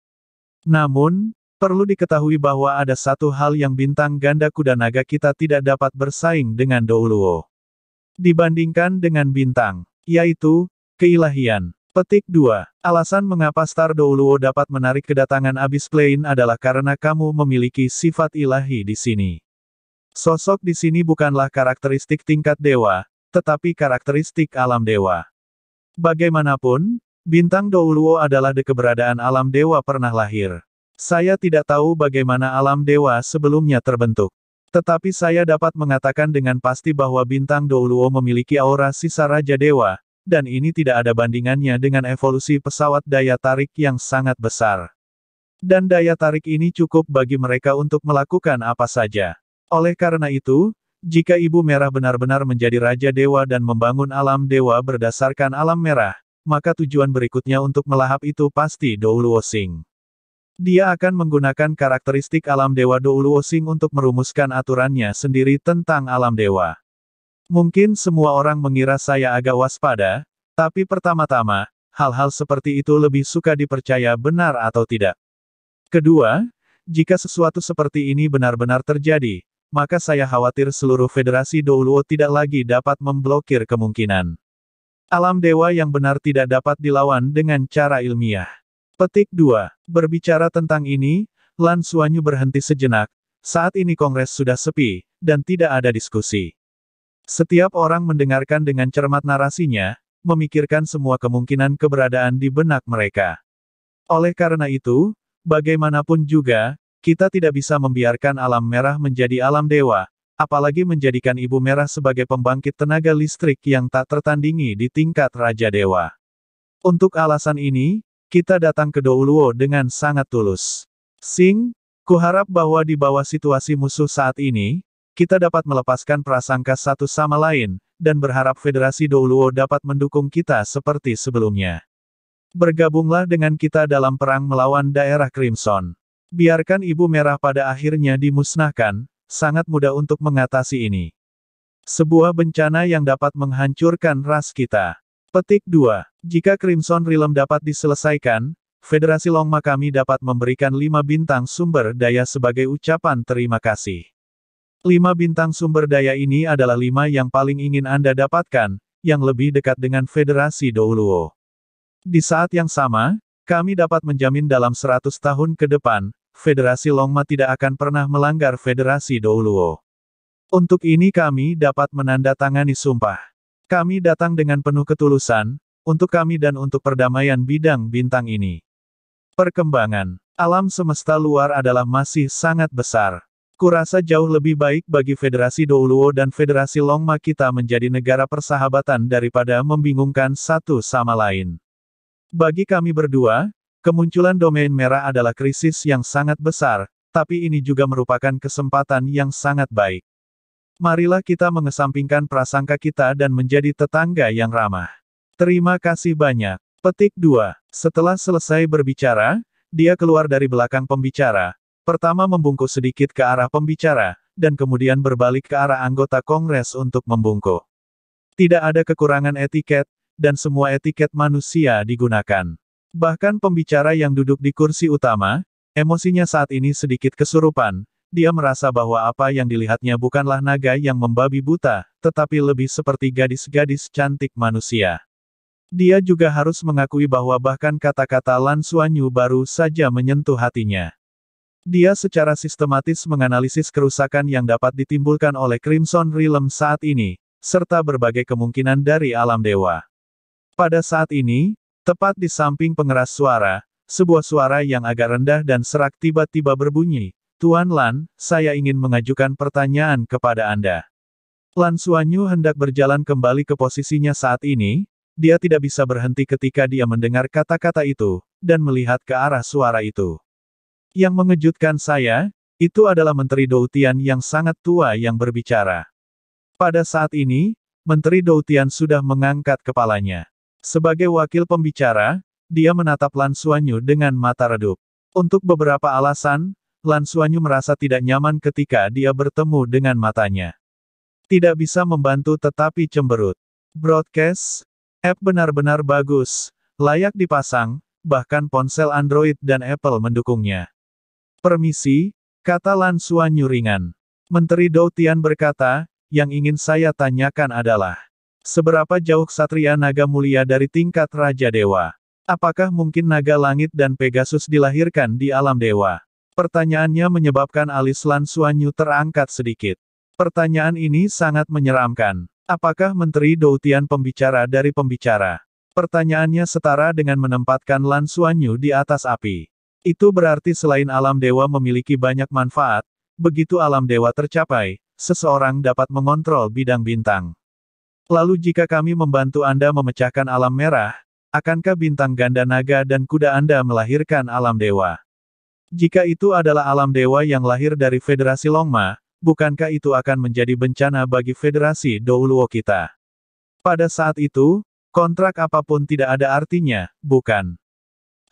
Namun, Perlu diketahui bahwa ada satu hal yang bintang ganda kuda naga kita tidak dapat bersaing dengan Douluo. Dibandingkan dengan bintang, yaitu, keilahian. Petik 2. Alasan mengapa Star Douluo dapat menarik kedatangan Abyss Plane adalah karena kamu memiliki sifat ilahi di sini. Sosok di sini bukanlah karakteristik tingkat dewa, tetapi karakteristik alam dewa. Bagaimanapun, bintang Douluo adalah de keberadaan alam dewa pernah lahir. Saya tidak tahu bagaimana alam dewa sebelumnya terbentuk. Tetapi saya dapat mengatakan dengan pasti bahwa bintang Douluo memiliki aura sisa Raja Dewa, dan ini tidak ada bandingannya dengan evolusi pesawat daya tarik yang sangat besar. Dan daya tarik ini cukup bagi mereka untuk melakukan apa saja. Oleh karena itu, jika Ibu Merah benar-benar menjadi Raja Dewa dan membangun alam dewa berdasarkan alam merah, maka tujuan berikutnya untuk melahap itu pasti Douluo Sing. Dia akan menggunakan karakteristik alam dewa Douluo Sing untuk merumuskan aturannya sendiri tentang alam dewa. Mungkin semua orang mengira saya agak waspada, tapi pertama-tama, hal-hal seperti itu lebih suka dipercaya benar atau tidak. Kedua, jika sesuatu seperti ini benar-benar terjadi, maka saya khawatir seluruh Federasi Douluo tidak lagi dapat memblokir kemungkinan. Alam dewa yang benar tidak dapat dilawan dengan cara ilmiah. Petik 2. Berbicara tentang ini, Lan Suanyu berhenti sejenak, saat ini kongres sudah sepi, dan tidak ada diskusi. Setiap orang mendengarkan dengan cermat narasinya, memikirkan semua kemungkinan keberadaan di benak mereka. Oleh karena itu, bagaimanapun juga, kita tidak bisa membiarkan alam merah menjadi alam dewa, apalagi menjadikan ibu merah sebagai pembangkit tenaga listrik yang tak tertandingi di tingkat Raja Dewa. Untuk alasan ini, kita datang ke Douluo dengan sangat tulus. Sing, kuharap bahwa di bawah situasi musuh saat ini, kita dapat melepaskan prasangka satu sama lain, dan berharap Federasi Douluo dapat mendukung kita seperti sebelumnya. Bergabunglah dengan kita dalam perang melawan daerah Crimson. Biarkan Ibu Merah pada akhirnya dimusnahkan, sangat mudah untuk mengatasi ini. Sebuah bencana yang dapat menghancurkan ras kita. Petik 2. Jika Crimson Realm dapat diselesaikan, Federasi Longma kami dapat memberikan 5 bintang sumber daya sebagai ucapan terima kasih. 5 bintang sumber daya ini adalah 5 yang paling ingin Anda dapatkan, yang lebih dekat dengan Federasi Douluo. Di saat yang sama, kami dapat menjamin dalam 100 tahun ke depan, Federasi Longma tidak akan pernah melanggar Federasi Douluo. Untuk ini kami dapat menandatangani sumpah. Kami datang dengan penuh ketulusan, untuk kami dan untuk perdamaian bidang bintang ini. Perkembangan alam semesta luar adalah masih sangat besar. Kurasa jauh lebih baik bagi Federasi Douluo dan Federasi Longma kita menjadi negara persahabatan daripada membingungkan satu sama lain. Bagi kami berdua, kemunculan domain merah adalah krisis yang sangat besar, tapi ini juga merupakan kesempatan yang sangat baik. Marilah kita mengesampingkan prasangka kita dan menjadi tetangga yang ramah. Terima kasih banyak. Petik 2. Setelah selesai berbicara, dia keluar dari belakang pembicara. Pertama membungkuk sedikit ke arah pembicara, dan kemudian berbalik ke arah anggota kongres untuk membungkuk. Tidak ada kekurangan etiket, dan semua etiket manusia digunakan. Bahkan pembicara yang duduk di kursi utama, emosinya saat ini sedikit kesurupan, dia merasa bahwa apa yang dilihatnya bukanlah naga yang membabi buta, tetapi lebih seperti gadis-gadis cantik manusia. Dia juga harus mengakui bahwa bahkan kata-kata Lan Suanyu baru saja menyentuh hatinya. Dia secara sistematis menganalisis kerusakan yang dapat ditimbulkan oleh Crimson Realm saat ini, serta berbagai kemungkinan dari alam dewa. Pada saat ini, tepat di samping pengeras suara, sebuah suara yang agak rendah dan serak tiba-tiba berbunyi, Tuan Lan, saya ingin mengajukan pertanyaan kepada Anda. Lan Suanyu hendak berjalan kembali ke posisinya saat ini, dia tidak bisa berhenti ketika dia mendengar kata-kata itu, dan melihat ke arah suara itu. Yang mengejutkan saya, itu adalah Menteri Doutian yang sangat tua yang berbicara. Pada saat ini, Menteri Doutian sudah mengangkat kepalanya. Sebagai wakil pembicara, dia menatap Lan Suanyu dengan mata redup. Untuk beberapa alasan, Lan Suanyu merasa tidak nyaman ketika dia bertemu dengan matanya. Tidak bisa membantu tetapi cemberut. Broadcast? App benar-benar bagus, layak dipasang, bahkan ponsel Android dan Apple mendukungnya. Permisi, kata Lan Suanyu ringan. Menteri Dou Tian berkata, yang ingin saya tanyakan adalah, seberapa jauh Satria Naga Mulia dari tingkat Raja Dewa? Apakah mungkin Naga Langit dan Pegasus dilahirkan di alam dewa? Pertanyaannya menyebabkan alis Lan Suanyu terangkat sedikit. Pertanyaan ini sangat menyeramkan. Apakah Menteri Doutian pembicara dari pembicara? Pertanyaannya setara dengan menempatkan Lan Suanyu di atas api. Itu berarti selain alam dewa memiliki banyak manfaat, begitu alam dewa tercapai, seseorang dapat mengontrol bidang bintang. Lalu jika kami membantu Anda memecahkan alam merah, akankah bintang ganda naga dan kuda Anda melahirkan alam dewa? Jika itu adalah alam dewa yang lahir dari Federasi Longma, bukankah itu akan menjadi bencana bagi Federasi Douluo kita? Pada saat itu, kontrak apapun tidak ada artinya, bukan?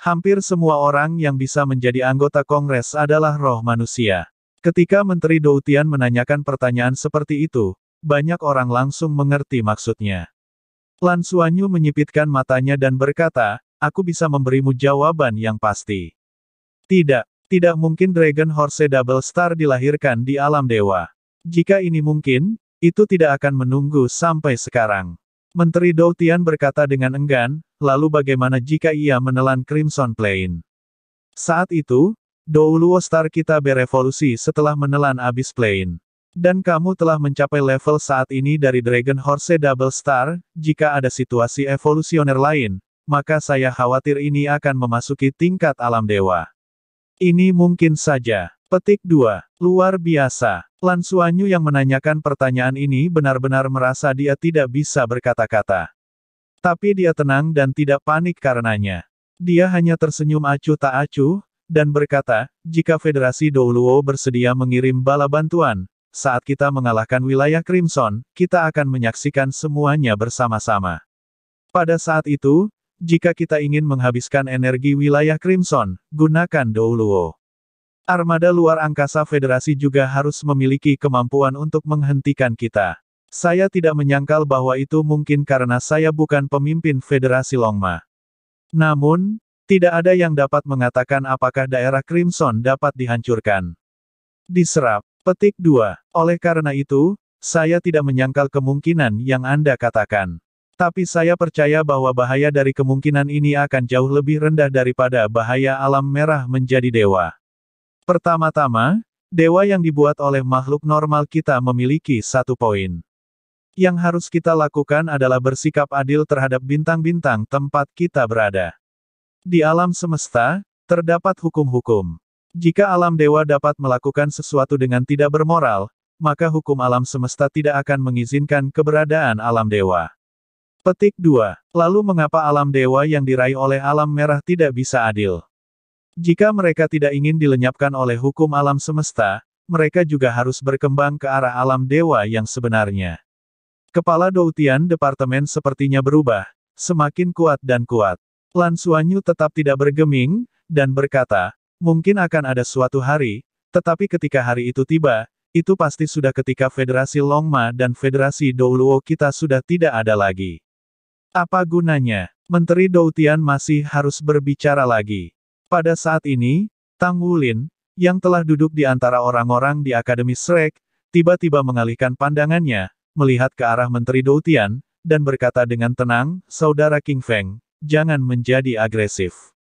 Hampir semua orang yang bisa menjadi anggota Kongres adalah roh manusia. Ketika Menteri Doutian menanyakan pertanyaan seperti itu, banyak orang langsung mengerti maksudnya. Lan Suanyu menyipitkan matanya dan berkata, aku bisa memberimu jawaban yang pasti. Tidak, tidak mungkin Dragon Horse Double Star dilahirkan di alam dewa. Jika ini mungkin, itu tidak akan menunggu sampai sekarang. Menteri Doutian berkata dengan enggan, lalu bagaimana jika ia menelan Crimson Plain? Saat itu, Douluo Star kita berevolusi setelah menelan Abyss Plain. Dan kamu telah mencapai level saat ini dari Dragon Horse Double Star, jika ada situasi evolusioner lain, maka saya khawatir ini akan memasuki tingkat alam dewa. Ini mungkin saja. Petik 2. Luar biasa. Lan Suanyu yang menanyakan pertanyaan ini benar-benar merasa dia tidak bisa berkata-kata. Tapi dia tenang dan tidak panik karenanya. Dia hanya tersenyum acuh tak acuh, dan berkata, jika Federasi Douluo bersedia mengirim bala bantuan, saat kita mengalahkan wilayah Crimson, kita akan menyaksikan semuanya bersama-sama. Pada saat itu, jika kita ingin menghabiskan energi wilayah Crimson, gunakan Douluo. Armada luar angkasa federasi juga harus memiliki kemampuan untuk menghentikan kita. Saya tidak menyangkal bahwa itu mungkin karena saya bukan pemimpin federasi Longma. Namun, tidak ada yang dapat mengatakan apakah daerah Crimson dapat dihancurkan. Diserap. Petik 2. Oleh karena itu, saya tidak menyangkal kemungkinan yang Anda katakan. Tapi saya percaya bahwa bahaya dari kemungkinan ini akan jauh lebih rendah daripada bahaya alam merah menjadi dewa. Pertama-tama, dewa yang dibuat oleh makhluk normal kita memiliki satu poin. Yang harus kita lakukan adalah bersikap adil terhadap bintang-bintang tempat kita berada. Di alam semesta, terdapat hukum-hukum. Jika alam dewa dapat melakukan sesuatu dengan tidak bermoral, maka hukum alam semesta tidak akan mengizinkan keberadaan alam dewa. Petik 2. Lalu mengapa alam dewa yang diraih oleh alam merah tidak bisa adil? Jika mereka tidak ingin dilenyapkan oleh hukum alam semesta, mereka juga harus berkembang ke arah alam dewa yang sebenarnya. Kepala Doutian Departemen sepertinya berubah, semakin kuat dan kuat. Lan Suanyu tetap tidak bergeming, dan berkata, mungkin akan ada suatu hari, tetapi ketika hari itu tiba, itu pasti sudah ketika Federasi Longma dan Federasi Douluo kita sudah tidak ada lagi. Apa gunanya? Menteri Doutian masih harus berbicara lagi. Pada saat ini, Tang Wulin, yang telah duduk di antara orang-orang di Akademi Shrek, tiba-tiba mengalihkan pandangannya, melihat ke arah Menteri Doutian, dan berkata dengan tenang, Saudara King Feng, jangan menjadi agresif.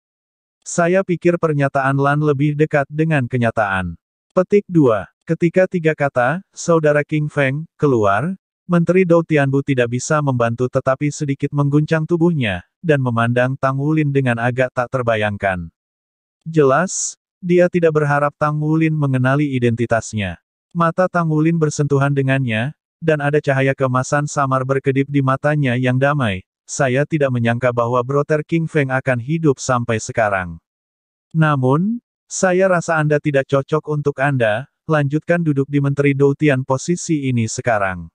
Saya pikir pernyataan Lan lebih dekat dengan kenyataan. Petik 2. Ketika tiga kata, Saudara King Feng, keluar, Menteri Dou Tianbu tidak bisa membantu tetapi sedikit mengguncang tubuhnya, dan memandang Tang Wulin dengan agak tak terbayangkan. Jelas, dia tidak berharap Tang Wulin mengenali identitasnya. Mata Tang Wulin bersentuhan dengannya, dan ada cahaya kemasan samar berkedip di matanya yang damai. Saya tidak menyangka bahwa Brother King Feng akan hidup sampai sekarang. Namun, saya rasa Anda tidak cocok untuk Anda, lanjutkan duduk di Menteri Doutian posisi ini sekarang.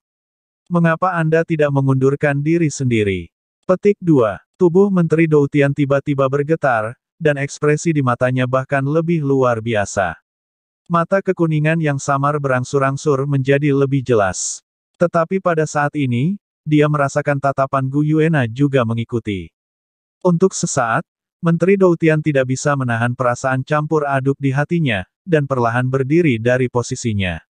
Mengapa Anda tidak mengundurkan diri sendiri? Petik 2. Tubuh Menteri Doutian tiba-tiba bergetar, dan ekspresi di matanya bahkan lebih luar biasa. Mata kekuningan yang samar berangsur-angsur menjadi lebih jelas. Tetapi pada saat ini, dia merasakan tatapan Gu Yuena juga mengikuti. Untuk sesaat, Menteri Doutian tidak bisa menahan perasaan campur aduk di hatinya, dan perlahan berdiri dari posisinya.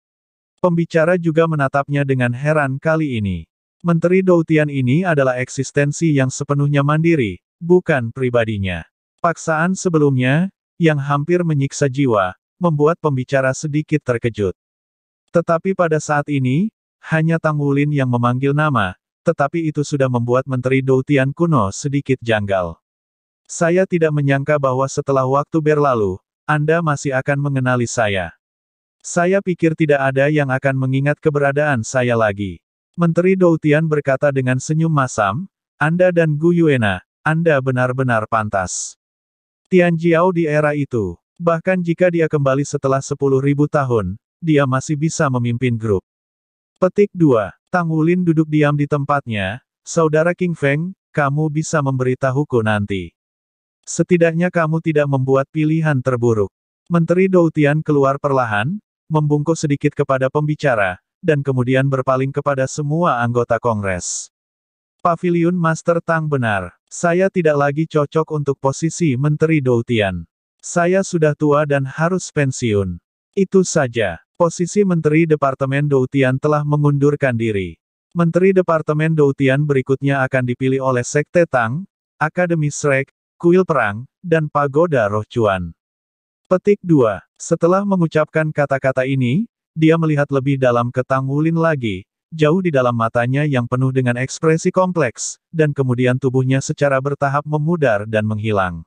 Pembicara juga menatapnya dengan heran kali ini. Menteri Doutian ini adalah eksistensi yang sepenuhnya mandiri, bukan pribadinya. Paksaan sebelumnya, yang hampir menyiksa jiwa, membuat pembicara sedikit terkejut. Tetapi pada saat ini, hanya Tang Wulin yang memanggil nama, tetapi itu sudah membuat Menteri Doutian kuno sedikit janggal. Saya tidak menyangka bahwa setelah waktu berlalu, Anda masih akan mengenali saya. Saya pikir tidak ada yang akan mengingat keberadaan saya lagi. Menteri Doutian berkata dengan senyum masam, Anda dan Gu Yuena, Anda benar-benar pantas. Tian Jiao di era itu, bahkan jika dia kembali setelah 10.000 tahun, dia masih bisa memimpin grup. Petik 2. Tang Wulin duduk diam di tempatnya, Saudara King Feng, kamu bisa memberitahuku nanti. Setidaknya kamu tidak membuat pilihan terburuk. Menteri Doutian keluar perlahan, membungkuk sedikit kepada pembicara, dan kemudian berpaling kepada semua anggota Kongres. Pavilion Master Tang benar, saya tidak lagi cocok untuk posisi Menteri Doutian. Saya sudah tua dan harus pensiun. Itu saja, posisi Menteri Departemen Doutian telah mengundurkan diri. Menteri Departemen Doutian berikutnya akan dipilih oleh Sekte Tang, Akademi Shrek, Kuil Perang, dan Pagoda Roh Cuan. Petik 2. Setelah mengucapkan kata-kata ini, dia melihat lebih dalam ke Tang Wulin lagi, jauh di dalam matanya yang penuh dengan ekspresi kompleks, dan kemudian tubuhnya secara bertahap memudar dan menghilang.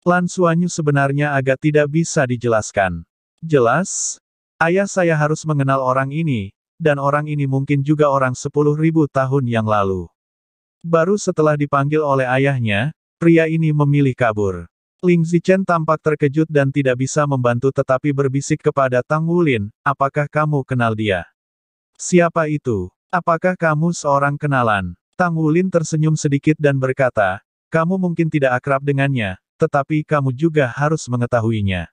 Lan Suanyu sebenarnya agak tidak bisa dijelaskan. Jelas? Ayah saya harus mengenal orang ini, dan orang ini mungkin juga orang sepuluh ribu tahun yang lalu. Baru setelah dipanggil oleh ayahnya, pria ini memilih kabur. Ling Zichen tampak terkejut dan tidak bisa membantu tetapi berbisik kepada Tang Wulin, apakah kamu kenal dia? Siapa itu? Apakah kamu seorang kenalan? Tang Wulin tersenyum sedikit dan berkata, kamu mungkin tidak akrab dengannya, tetapi kamu juga harus mengetahuinya.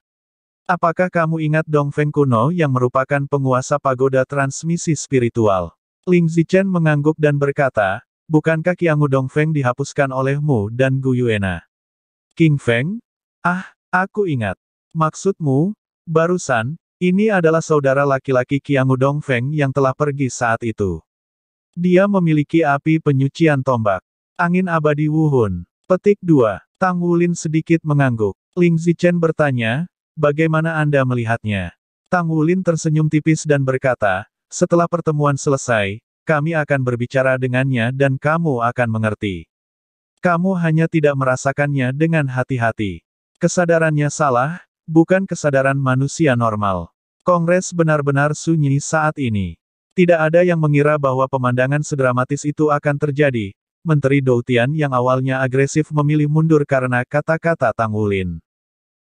Apakah kamu ingat Dong Feng kuno yang merupakan penguasa pagoda transmisi spiritual? Ling Zichen mengangguk dan berkata, bukankah Kiangu Dong Feng dihapuskan olehmu dan Gu Yuena? King Feng? Ah, aku ingat. Maksudmu, barusan, ini adalah saudara laki-laki Qiangu Feng yang telah pergi saat itu. Dia memiliki api penyucian tombak. Angin abadi Wuhun. Petik 2. Tang Wulin sedikit mengangguk. Ling Zichen bertanya, bagaimana Anda melihatnya? Tang Wulin tersenyum tipis dan berkata, setelah pertemuan selesai, kami akan berbicara dengannya dan kamu akan mengerti. Kamu hanya tidak merasakannya dengan hati-hati. Kesadarannya salah, bukan kesadaran manusia normal. Kongres benar-benar sunyi saat ini. Tidak ada yang mengira bahwa pemandangan sedramatis itu akan terjadi. Menteri Doutian yang awalnya agresif memilih mundur karena kata-kata Tang Wulin.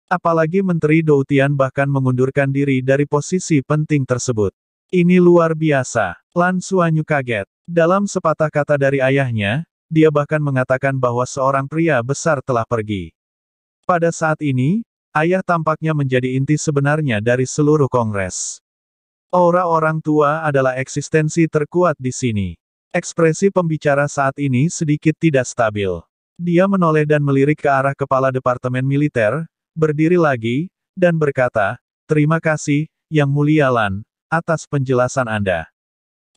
Apalagi Menteri Doutian bahkan mengundurkan diri dari posisi penting tersebut. Ini luar biasa. Lan Suanyu kaget. Dalam sepatah kata dari ayahnya, dia bahkan mengatakan bahwa seorang pria besar telah pergi. Pada saat ini, ayah tampaknya menjadi inti sebenarnya dari seluruh kongres. Aura orang tua adalah eksistensi terkuat di sini. Ekspresi pembicara saat ini sedikit tidak stabil. Dia menoleh dan melirik ke arah kepala Departemen Militer, berdiri lagi, dan berkata, Terima kasih, Yang Mulia Lan, atas penjelasan Anda.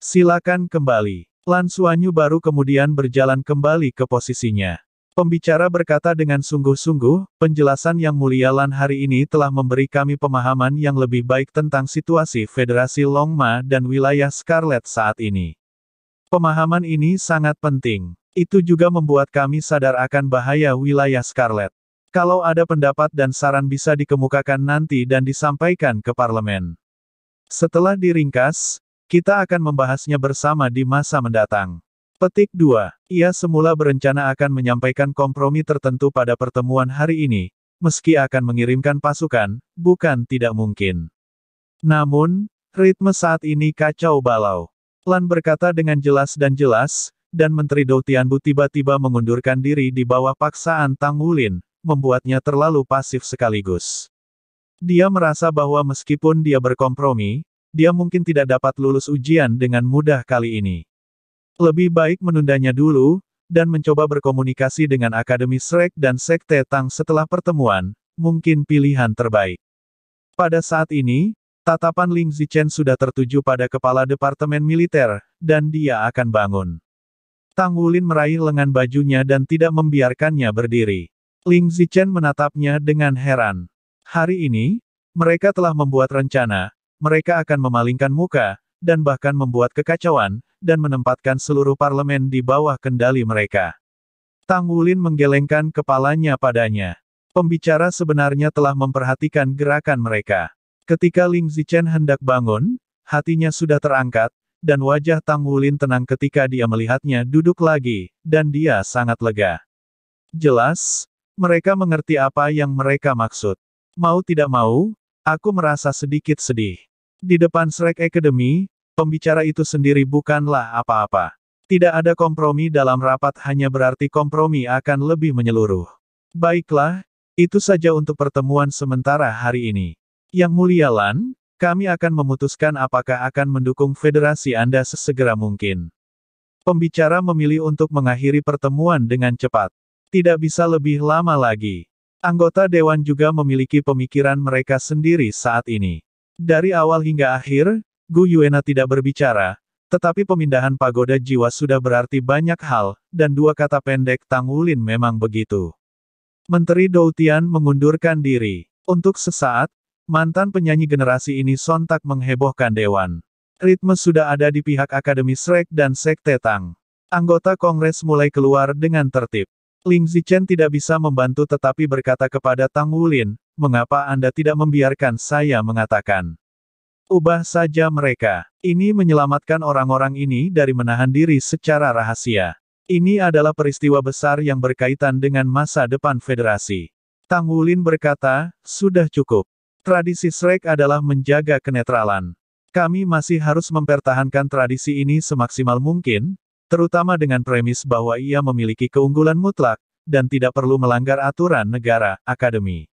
Silakan kembali. Lan Suanyu baru kemudian berjalan kembali ke posisinya. Pembicara berkata dengan sungguh-sungguh, penjelasan yang mulia Lan hari ini telah memberi kami pemahaman yang lebih baik tentang situasi Federasi Longma dan wilayah Scarlet saat ini. Pemahaman ini sangat penting. Itu juga membuat kami sadar akan bahaya wilayah Scarlet. Kalau ada pendapat dan saran bisa dikemukakan nanti dan disampaikan ke parlemen. Setelah diringkas, kita akan membahasnya bersama di masa mendatang. Petik 2. Ia semula berencana akan menyampaikan kompromi tertentu pada pertemuan hari ini, meski akan mengirimkan pasukan, bukan tidak mungkin. Namun, ritme saat ini kacau balau. Lan berkata dengan jelas dan jelas, dan Menteri Dou Tianbu tiba-tiba mengundurkan diri di bawah paksaan Tang Wulin, membuatnya terlalu pasif sekaligus. Dia merasa bahwa meskipun dia berkompromi, dia mungkin tidak dapat lulus ujian dengan mudah kali ini. Lebih baik menundanya dulu, dan mencoba berkomunikasi dengan Akademi Shrek dan Sekte Tang setelah pertemuan, mungkin pilihan terbaik. Pada saat ini, tatapan Ling Zichen sudah tertuju pada kepala Departemen Militer, dan dia akan bangun. Tang Wulin meraih lengan bajunya dan tidak membiarkannya berdiri. Ling Zichen menatapnya dengan heran. Hari ini, mereka telah membuat rencana, mereka akan memalingkan muka, dan bahkan membuat kekacauan, dan menempatkan seluruh parlemen di bawah kendali mereka. Tang Wulin menggelengkan kepalanya padanya. Pembicara sebenarnya telah memperhatikan gerakan mereka. Ketika Ling Zichen hendak bangun, hatinya sudah terangkat, dan wajah Tang Wulin tenang ketika dia melihatnya duduk lagi, dan dia sangat lega. Jelas, mereka mengerti apa yang mereka maksud. Mau tidak mau, aku merasa sedikit sedih. Di depan Shrek Academy, pembicara itu sendiri bukanlah apa-apa. Tidak ada kompromi dalam rapat hanya berarti kompromi akan lebih menyeluruh. Baiklah, itu saja untuk pertemuan sementara hari ini. Yang mulia Lan, kami akan memutuskan apakah akan mendukung federasi Anda sesegera mungkin. Pembicara memilih untuk mengakhiri pertemuan dengan cepat. Tidak bisa lebih lama lagi. Anggota dewan juga memiliki pemikiran mereka sendiri saat ini. Dari awal hingga akhir, Gu Yuena tidak berbicara, tetapi pemindahan pagoda jiwa sudah berarti banyak hal, dan dua kata pendek Tang Wulin memang begitu. Menteri Doutian mengundurkan diri. Untuk sesaat, mantan penyanyi generasi ini sontak menghebohkan Dewan. Ritme sudah ada di pihak Akademi Srek dan Sekte Tang. Anggota Kongres mulai keluar dengan tertib. Ling Zichen tidak bisa membantu tetapi berkata kepada Tang Wulin, mengapa Anda tidak membiarkan saya mengatakan. Ubah saja mereka. Ini menyelamatkan orang-orang ini dari menahan diri secara rahasia. Ini adalah peristiwa besar yang berkaitan dengan masa depan federasi. Tang Wulin berkata, sudah cukup. Tradisi Shrek adalah menjaga kenetralan. Kami masih harus mempertahankan tradisi ini semaksimal mungkin, terutama dengan premis bahwa ia memiliki keunggulan mutlak, dan tidak perlu melanggar aturan negara, akademi.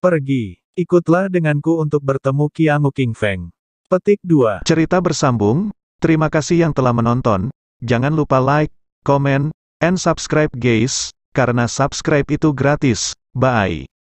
Pergi. Ikutlah denganku untuk bertemu Kiangu King Feng. Petik 2. Cerita bersambung. Terima kasih yang telah menonton. Jangan lupa like, comment, and subscribe guys, karena subscribe itu gratis. Bye.